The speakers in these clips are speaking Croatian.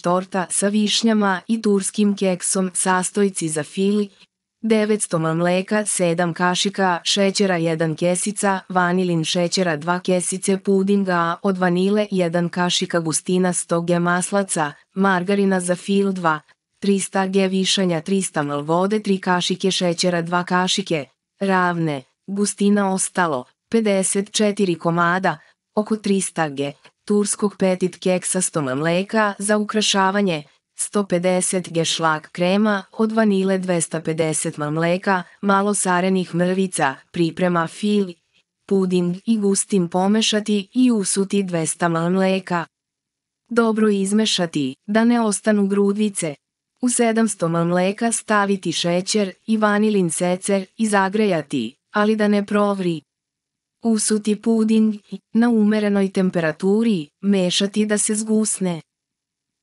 torta sa višnjama i turskim keksom sastojci za fili, 900 mleka, 7 kašika, šećera 1 kesica, vanilin šećera 2 kesice pudinga, od vanile 1 kašika gustina 100 g maslaca, margarina za fil 2, 300 g višanja 300 ml vode 3 kašike šećera 2 kašike, ravne, gustina ostalo, 54 komada, oko 300 g, turskog petit keksa stona mleka za ukrašavanje, 150 g šlag krema od vanile 250 ml mleka, malo sarenih mrvica, priprema fil, puding i gustim pomešati i usuti 200 ml mleka. Dobro izmešati, da ne ostanu grudvice. U 700 ml mleka staviti šećer i vanilin secer i zagrejati, ali da ne provri. Usuti puding na umerenoj temperaturi, mešati da se zgusne.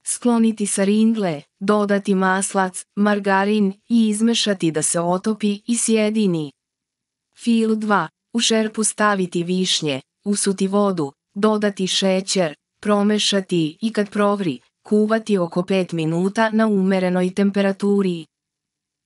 Skloniti sa ringle, dodati maslac, margarin i izmešati da se otopi i sjedini. Fil 2. U šerpu staviti višnje, usuti vodu, dodati šećer, promešati i kad provri, kuvati oko 5 minuta na umerenoj temperaturi.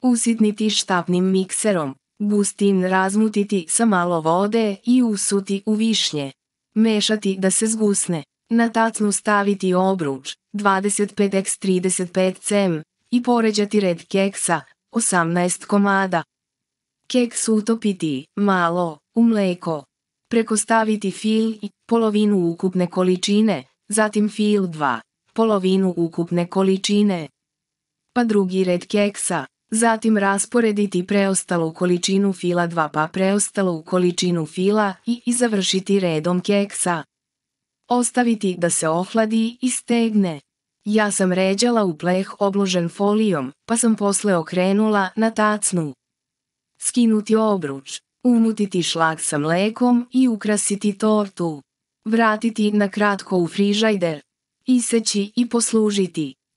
Usitniti štapnim mikserom, gustin razmutiti sa malo vode i usuti u višnje. Mešati da se zgusne. Na tacnu staviti obruč, 25x 35 cm, i poređati red keksa, 18 komada. Keks utopiti, malo, u mleko. Preko staviti fil i polovinu ukupne količine, zatim fil 2, polovinu ukupne količine. Pa drugi red keksa, Zatim rasporediti preostalu količinu fila 2 pa preostalu količinu fila i, završiti redom keksa. Ostaviti da se ohladi i stegne. Ja sam ređala u pleh obložen folijom, pa sam posle okrenula na tacnu. Skinuti obruč, umutiti šlag sa mlekom i ukrasiti tortu. Vratiti na kratko u frižajder. Iseći i poslužiti.